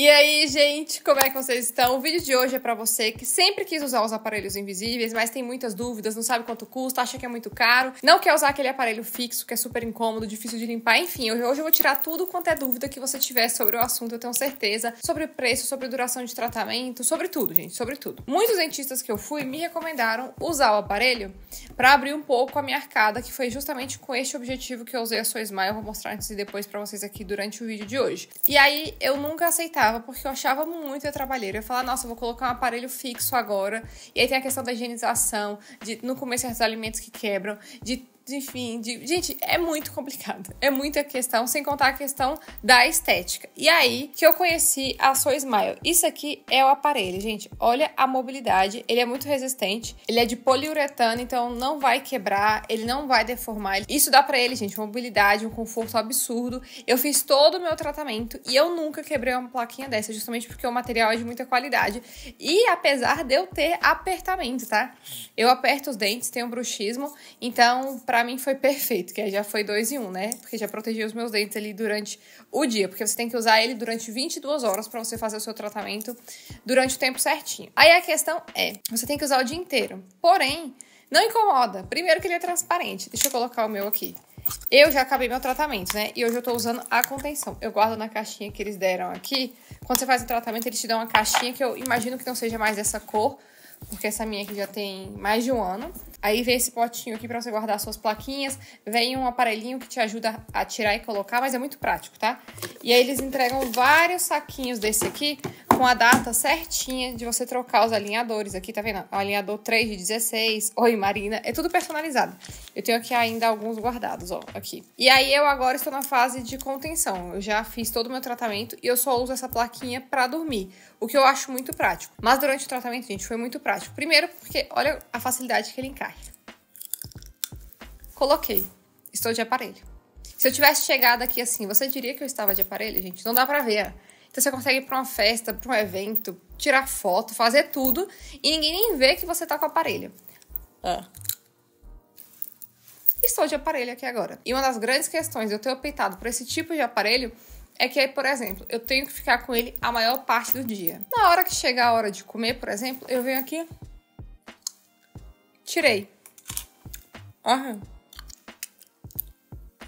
E aí, gente, como é que vocês estão? O vídeo de hoje é para você que sempre quis usar os aparelhos invisíveis, mas tem muitas dúvidas, não sabe quanto custa, acha que é muito caro, não quer usar aquele aparelho fixo que é super incômodo, difícil de limpar, enfim. Hoje eu vou tirar tudo quanto é dúvida que você tiver sobre o assunto, eu tenho certeza, sobre o preço, sobre duração de tratamento, sobre tudo, gente, sobre tudo. Muitos dentistas que eu fui me recomendaram usar o aparelho para abrir um pouco a minha arcada, que foi justamente com este objetivo que eu usei a sua Smile, eu vou mostrar antes e depois para vocês aqui durante o vídeo de hoje. E aí eu nunca aceitava porque eu achava muito a Eu falava, nossa, eu vou colocar um aparelho fixo agora. E aí tem a questão da higienização, de no começo certos alimentos que quebram, de enfim, de... gente, é muito complicado. É muita questão, sem contar a questão da estética. E aí que eu conheci a Soul Smile. Isso aqui é o aparelho, gente. Olha a mobilidade, ele é muito resistente, ele é de poliuretano, então não vai quebrar, ele não vai deformar. Isso dá para ele, gente, mobilidade, um conforto absurdo. Eu fiz todo o meu tratamento e eu nunca quebrei uma plaquinha dessa, justamente porque o material é de muita qualidade. E apesar de eu ter apertamento, tá? Eu aperto os dentes, tenho bruxismo, então para para mim foi perfeito, que já foi dois em um, né? Porque já protegi os meus dentes ali durante o dia, porque você tem que usar ele durante 22 horas para você fazer o seu tratamento durante o tempo certinho. Aí a questão é, você tem que usar o dia inteiro. Porém, não incomoda. Primeiro que ele é transparente. Deixa eu colocar o meu aqui. Eu já acabei meu tratamento, né? E hoje eu tô usando a contenção. Eu guardo na caixinha que eles deram aqui. Quando você faz o tratamento, eles te dão uma caixinha que eu imagino que não seja mais dessa cor, porque essa minha aqui já tem mais de um ano. Aí vem esse potinho aqui para você guardar suas plaquinhas, vem um aparelhinho que te ajuda a tirar e colocar, mas é muito prático, tá? E aí eles entregam vários saquinhos desse aqui com a data certinha de você trocar os alinhadores. Aqui, tá vendo? Alinhador 3 de 16. Oi, Marina. É tudo personalizado. Eu tenho aqui ainda alguns guardados, ó, aqui. E aí eu agora estou na fase de contenção. Eu já fiz todo o meu tratamento e eu só uso essa plaquinha para dormir. O que eu acho muito prático. Mas durante o tratamento, gente, foi muito prático. Primeiro, porque olha a facilidade que ele encaixa. Coloquei. Estou de aparelho. Se eu tivesse chegado aqui assim, você diria que eu estava de aparelho, gente? Não dá pra ver. Então, você consegue ir pra uma festa, pra um evento, tirar foto, fazer tudo e ninguém nem vê que você tá com o aparelho. Ah. Estou de aparelho aqui agora. E uma das grandes questões de eu ter optado por esse tipo de aparelho é que, por exemplo, eu tenho que ficar com ele a maior parte do dia. Na hora que chegar a hora de comer, por exemplo, eu venho aqui. Tirei. Aham. Uhum.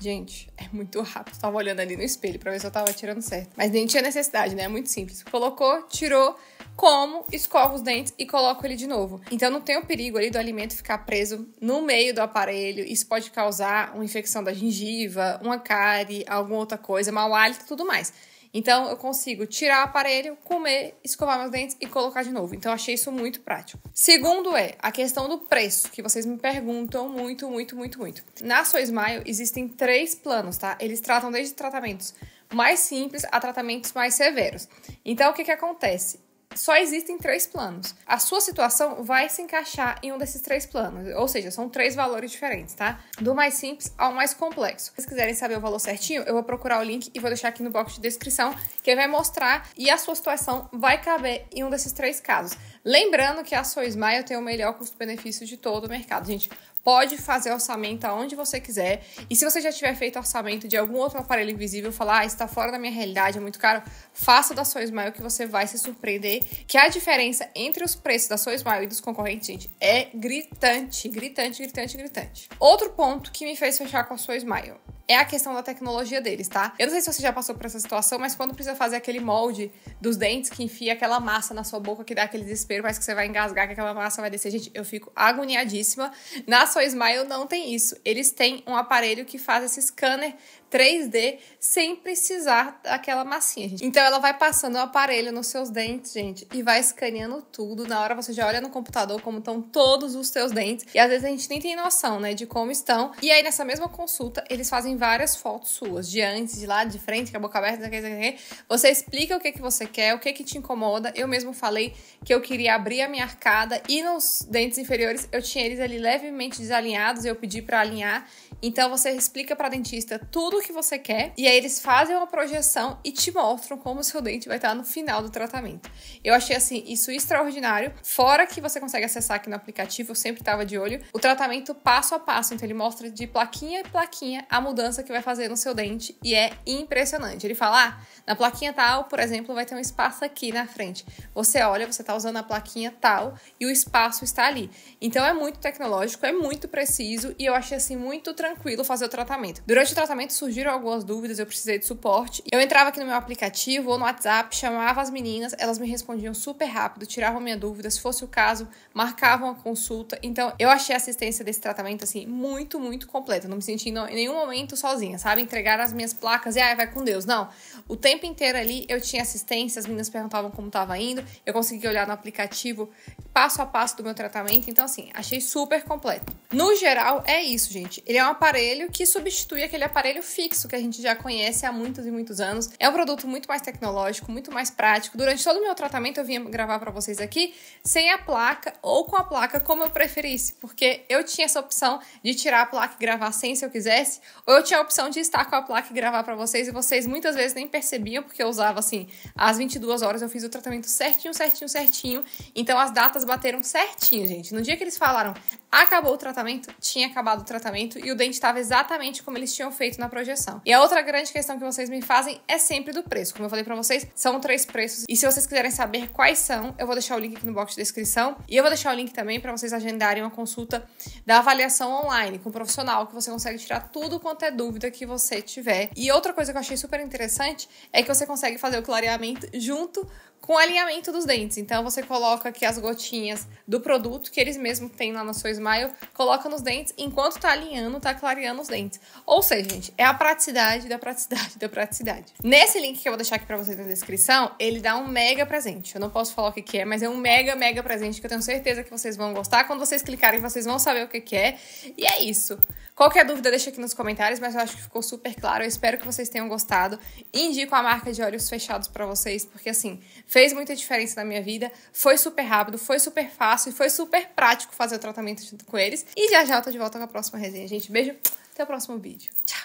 Gente, é muito rápido. Tava olhando ali no espelho pra ver se eu tava tirando certo. Mas nem tinha necessidade, né? É muito simples. Colocou, tirou, como, escovo os dentes e coloco ele de novo. Então não tem o perigo ali do alimento ficar preso no meio do aparelho. Isso pode causar uma infecção da gengiva, uma cárie, alguma outra coisa, mau hálito e tudo mais. Então eu consigo tirar o aparelho, comer, escovar meus dentes e colocar de novo. Então achei isso muito prático. Segundo é a questão do preço, que vocês me perguntam muito, muito, muito, muito. Na Sua Smile existem três planos, tá? Eles tratam desde tratamentos mais simples a tratamentos mais severos. Então o que que acontece? só existem três planos. A sua situação vai se encaixar em um desses três planos, ou seja, são três valores diferentes, tá? Do mais simples ao mais complexo. Se vocês quiserem saber o valor certinho, eu vou procurar o link e vou deixar aqui no box de descrição, que vai mostrar e a sua situação vai caber em um desses três casos. Lembrando que a Soismaia tem o melhor custo-benefício de todo o mercado. Gente, pode fazer orçamento aonde você quiser. E se você já tiver feito orçamento de algum outro aparelho invisível, falar, ah, está fora da minha realidade, é muito caro, faça da Smile que você vai se surpreender. Que a diferença entre os preços da Smile e dos concorrentes, gente, é gritante, gritante, gritante, gritante. Outro ponto que me fez fechar com a Smile é a questão da tecnologia deles, tá? Eu não sei se você já passou por essa situação, mas quando precisa fazer aquele molde dos dentes que enfia aquela massa na sua boca, que dá aquele desespero, parece que você vai engasgar, que aquela massa vai descer. Gente, eu fico agoniadíssima. Na sua Smile não tem isso. Eles têm um aparelho que faz esse scanner 3D sem precisar daquela massinha, gente. Então ela vai passando o aparelho nos seus dentes, gente, e vai escaneando tudo. Na hora você já olha no computador como estão todos os seus dentes. E às vezes a gente nem tem noção, né, de como estão. E aí nessa mesma consulta, eles fazem várias fotos suas, de antes, de lá, de frente, com a boca aberta, daqui, daqui, você explica o que, que você quer, o que, que te incomoda. Eu mesmo falei que eu queria abrir a minha arcada e nos dentes inferiores eu tinha eles ali levemente desalinhados, eu pedi para alinhar então você explica para dentista tudo o que você quer e aí eles fazem uma projeção e te mostram como o seu dente vai estar no final do tratamento. Eu achei assim isso extraordinário, fora que você consegue acessar aqui no aplicativo, eu sempre estava de olho, o tratamento passo a passo, então ele mostra de plaquinha em plaquinha a mudança que vai fazer no seu dente e é impressionante. Ele fala: ah, "Na plaquinha tal, por exemplo, vai ter um espaço aqui na frente". Você olha, você está usando a plaquinha tal e o espaço está ali. Então é muito tecnológico, é muito preciso e eu achei assim muito tranquilo tranquilo fazer o tratamento. Durante o tratamento surgiram algumas dúvidas, eu precisei de suporte. Eu entrava aqui no meu aplicativo ou no WhatsApp, chamava as meninas, elas me respondiam super rápido, tiravam minha dúvida, se fosse o caso, marcavam a consulta. Então, eu achei a assistência desse tratamento assim muito, muito completa. Não me senti em nenhum momento sozinha, sabe? Entregar as minhas placas e ai, ah, vai com Deus. Não. O tempo inteiro ali eu tinha assistência, as meninas perguntavam como estava indo, eu consegui olhar no aplicativo passo a passo do meu tratamento. Então, assim, achei super completo. No geral, é isso, gente. Ele é um aparelho que substitui aquele aparelho fixo que a gente já conhece há muitos e muitos anos. É um produto muito mais tecnológico, muito mais prático. Durante todo o meu tratamento, eu vinha gravar para vocês aqui sem a placa ou com a placa, como eu preferisse, porque eu tinha essa opção de tirar a placa e gravar sem se eu quisesse, ou eu tinha a opção de estar com a placa e gravar para vocês e vocês muitas vezes nem percebiam, porque eu usava assim, às 22 horas eu fiz o tratamento certinho, certinho, certinho. Então, as datas datas bateram certinho, gente. No dia que eles falaram acabou o tratamento, tinha acabado o tratamento e o dente estava exatamente como eles tinham feito na projeção. E a outra grande questão que vocês me fazem é sempre do preço. Como eu falei para vocês, são três preços. E se vocês quiserem saber quais são, eu vou deixar o link aqui no box de descrição e eu vou deixar o link também para vocês agendarem uma consulta da avaliação online com o um profissional que você consegue tirar tudo quanto é dúvida que você tiver. E outra coisa que eu achei super interessante é que você consegue fazer o clareamento junto com alinhamento dos dentes. Então você coloca aqui as gotinhas do produto que eles mesmos têm lá na sua Smile, coloca nos dentes enquanto tá alinhando, tá clareando os dentes. Ou seja, gente, é a praticidade da praticidade da praticidade. Nesse link que eu vou deixar aqui para vocês na descrição, ele dá um mega presente. Eu não posso falar o que, que é, mas é um mega mega presente que eu tenho certeza que vocês vão gostar. Quando vocês clicarem, vocês vão saber o que, que é. E é isso. Qualquer dúvida deixa aqui nos comentários, mas eu acho que ficou super claro. Eu espero que vocês tenham gostado. Indico a marca de olhos fechados para vocês, porque assim, fez muita diferença na minha vida. Foi super rápido, foi super fácil e foi super prático fazer o tratamento junto com eles. E já já eu tô de volta com a próxima resenha, gente. Beijo, até o próximo vídeo. Tchau!